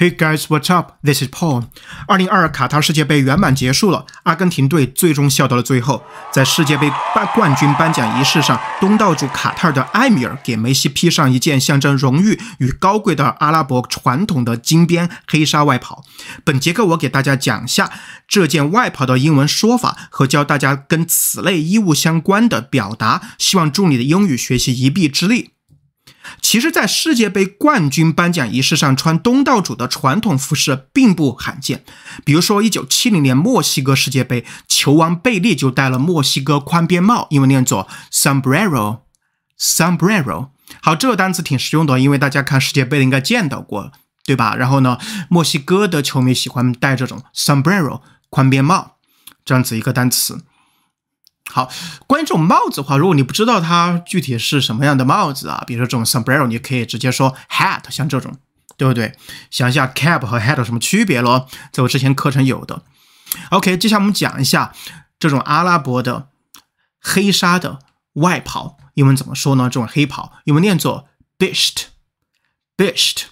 Hey guys, what's up? This is Paul. 二零二二卡塔世界杯圆满结束了，阿根廷队最终笑到了最后。在世界杯冠冠军颁奖仪式上，东道主卡塔尔的埃米尔给梅西披上一件象征荣誉与高贵的阿拉伯传统的金边黑纱外袍。本节课我给大家讲下这件外袍的英文说法，和教大家跟此类衣物相关的表达，希望助你的英语学习一臂之力。其实，在世界杯冠军颁奖仪式上穿东道主的传统服饰并不罕见。比如说，1970年墨西哥世界杯，球王贝利就戴了墨西哥宽边帽，英文念作 sombrero。sombrero。好，这个单词挺实用的，因为大家看世界杯应该见到过，对吧？然后呢，墨西哥的球迷喜欢戴这种 sombrero 宽边帽，这样子一个单词。好，关于这种帽子的话，如果你不知道它具体是什么样的帽子啊，比如说这种 sombrero，你可以直接说 hat，像这种，对不对？想一下 cap 和 hat 有什么区别咯？在我之前课程有的。OK，接下来我们讲一下这种阿拉伯的黑纱的外袍，英文怎么说呢？这种黑袍英文念作 b i s h e t b i s h e t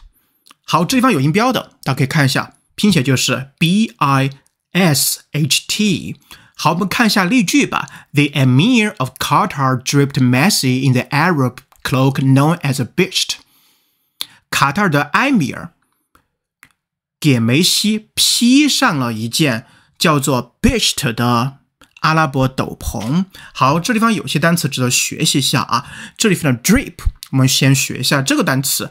好，这地方有音标的，大家可以看一下，拼写就是 b i s h t。好，我们看一下例句吧。The Emir of Qatar d r i p p e d Messi in the Arab cloak known as a b i t c h t 卡塔尔的埃米尔给梅西披上了一件叫做 b i t c h t 的阿拉伯斗篷。好，这地方有些单词值得学习一下啊。这里方的 d r i p 我们先学一下这个单词。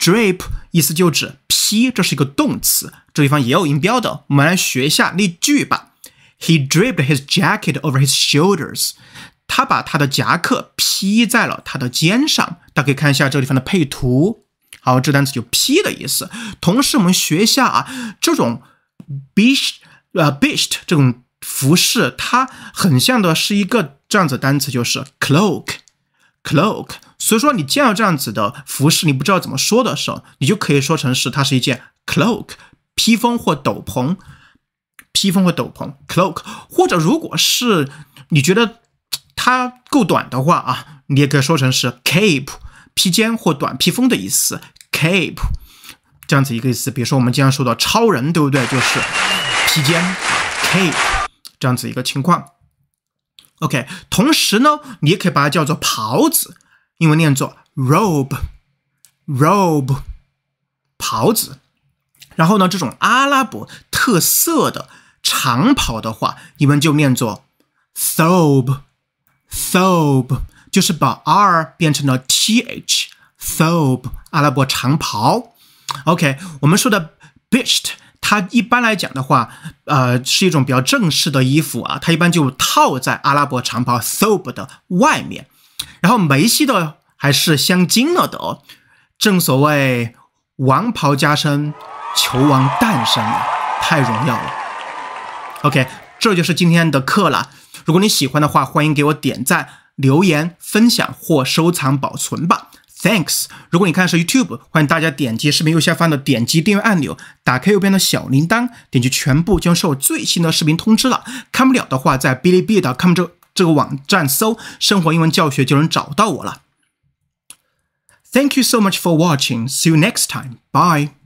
drape 意思就指披，这是一个动词。这地方也有音标的，我们来学一下例句吧。He draped his jacket over his shoulders，他把他的夹克披在了他的肩上。大家可以看一下这个地方的配图。好，这单词就披的意思。同时，我们学一下啊，这种 beach 呃 b e a s h 这种服饰，它很像的是一个这样子单词，就是 cloak，cloak。所以说，你见到这样子的服饰，你不知道怎么说的时候，你就可以说成是它是一件 cloak，披风或斗篷。披风或斗篷 （cloak），或者如果是你觉得它够短的话啊，你也可以说成是 cape 披肩或短披风的意思。cape 这样子一个意思。比如说我们经常说到超人，对不对？就是披肩 cape 这样子一个情况。OK，同时呢，你也可以把它叫做袍子，英文念作 robe，robe 袍子。然后呢，这种阿拉伯特色的。长袍的话，你们就念作 s o b s o b 就是把 r 变成了 th s o b 阿拉伯长袍。OK，我们说的 bishht，它一般来讲的话，呃，是一种比较正式的衣服啊，它一般就套在阿拉伯长袍 s o b 的外面。然后梅西的还是镶金了的，哦，正所谓王袍加身，球王诞生，太荣耀了。OK，这就是今天的课了。如果你喜欢的话，欢迎给我点赞、留言、分享或收藏保存吧。Thanks。如果你看的是 YouTube，欢迎大家点击视频右下方的点击订阅按钮，打开右边的小铃铛，点击全部将收最新的视频通知了。看不了的话，在 Bilibili 这这个网站搜“生活英文教学”就能找到我了。Thank you so much for watching. See you next time. Bye.